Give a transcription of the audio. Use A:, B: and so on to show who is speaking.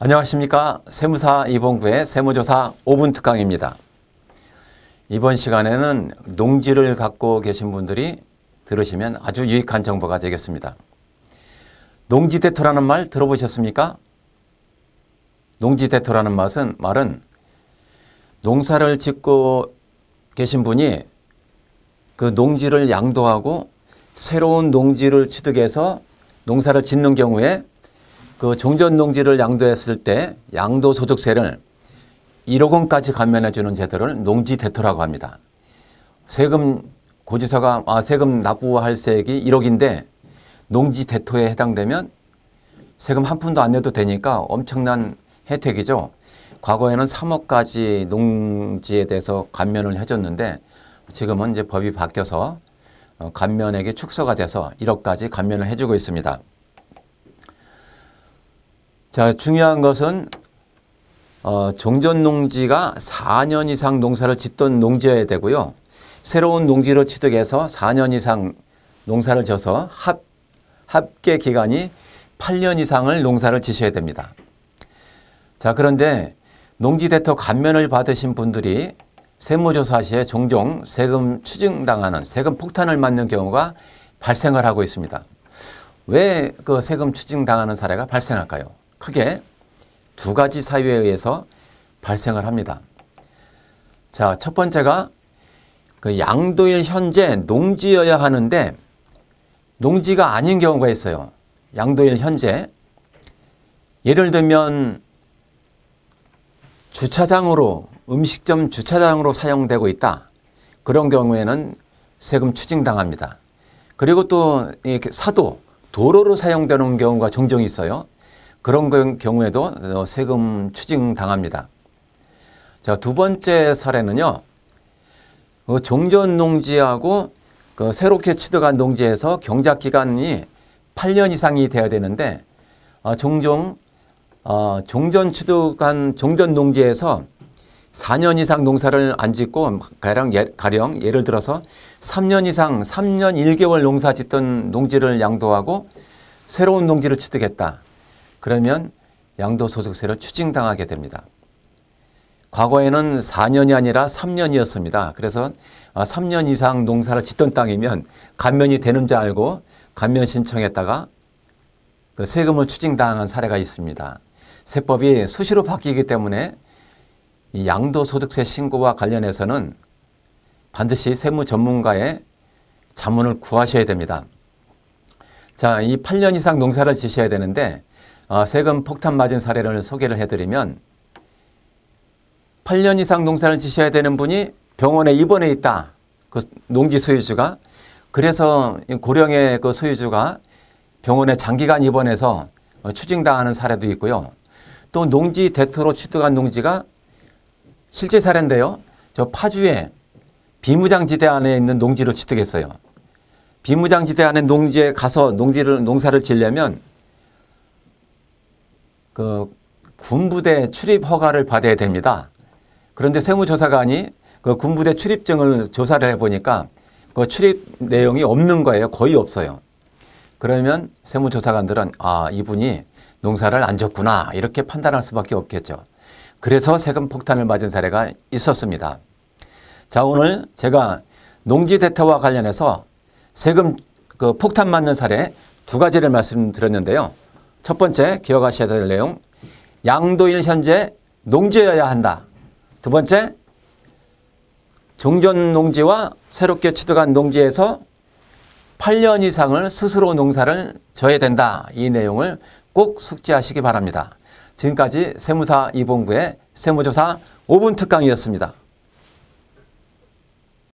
A: 안녕하십니까. 세무사 이봉구의 세무조사 5분 특강입니다. 이번 시간에는 농지를 갖고 계신 분들이 들으시면 아주 유익한 정보가 되겠습니다. 농지대토라는 말 들어보셨습니까? 농지대토라는 말은, 말은 농사를 짓고 계신 분이 그 농지를 양도하고 새로운 농지를 취득해서 농사를 짓는 경우에 그 종전농지를 양도했을 때 양도소득세를 1억 원까지 감면해 주는 제도를 농지 대토라고 합니다. 세금 고지서가 아, 세금 납부할 세액이 1억인데 농지 대토에 해당되면 세금 한 푼도 안 내도 되니까 엄청난 혜택이죠. 과거에는 3억까지 농지에 대해서 감면을 해줬는데 지금은 이제 법이 바뀌어서 어, 감면액이 축소가 돼서 1억까지 감면을 해주고 있습니다. 자, 중요한 것은 어, 종전 농지가 4년 이상 농사를 짓던 농지여야 되고요. 새로운 농지로 취득해서 4년 이상 농사를 져서 합, 합계 기간이 8년 이상을 농사를 지셔야 됩니다. 자, 그런데 농지대토 감면을 받으신 분들이 세무조사 시에 종종 세금 추징당하는 세금 폭탄을 맞는 경우가 발생을 하고 있습니다. 왜 그 세금 추징당하는 사례가 발생할까요? 크게 두 가지 사유에 의해서 발생을 합니다. 자, 첫 번째가 그 양도일 현재 농지여야 하는데 농지가 아닌 경우가 있어요. 양도일 현재 예를 들면 주차장으로 음식점 주차장으로 사용되고 있다. 그런 경우에는 세금 추징당합니다. 그리고 또 사도 도로로 사용되는 경우가 종종 있어요. 그런 경우에도 어, 세금 추징 당합니다. 자, 두 번째 사례는요. 그 종전 농지하고 그 새롭게 취득한 농지에서 경작 기간이 8년 이상이 돼야 되는데 어, 종종 어, 종전 취득한 종전 농지에서 4년 이상 농사를 안 짓고 가령, 예, 가령 예를 들어서 3년 이상 3년 1개월 농사 짓던 농지를 양도하고 새로운 농지를 취득했다. 그러면 양도소득세를 추징당하게 됩니다. 과거에는 4년이 아니라 3년이었습니다. 그래서 3년 아, 이상 농사를 짓던 땅이면 감면이 되는 줄 알고 감면 신청했다가 그 세금을 추징당한 사례가 있습니다. 세법이 수시로 바뀌기 때문에 양도소득세 신고와 관련해서는 반드시 세무 전문가의 자문을 구하셔야 됩니다. 자, 이 8년 이상 농사를 지셔야 되는데 어, 세금 폭탄 맞은 사례를 소개를 해드리면 8년 이상 농사를 지셔야 되는 분이 병원에 입원해 있다. 그 농지 소유주가 그래서 고령의 그 소유주가 병원에 장기간 입원해서 추징당하는 사례도 있고요. 또 농지 대토로 취득한 농지가 실제 사례인데요. 저 파주에 비무장지대 안에 있는 농지로 취득했어요. 비무장지대 안에 농지에 가서 농지를 농사를 지려면 그 군부대 출입 허가를 받아야 됩니다. 그런데 세무조사관이 그 군부대 출입증을 조사를 해보니까 그 출입 내용이 없는 거예요. 거의 없어요. 그러면 세무조사관들은 아, 이분이 농사를 안줬구나 이렇게 판단할 수밖에 없겠죠. 그래서 세금 폭탄을 맞은 사례가 있었습니다. 자, 오늘 제가 농지 대타와 관련해서 세금 그 폭탄 맞는 사례 두 가지를 말씀드렸는데요. 첫 번째 기억하셔야 될 내용 양도일 현재 농지여야 한다. 두 번째 종전 농지와 새롭게 취득한 농지에서 8년 이상을 스스로 농사를 져야 된다. 이 내용을 꼭 숙지하시기 바랍니다. 지금까지 세무사 이봉구의 세무조사 5분 특강이었습니다.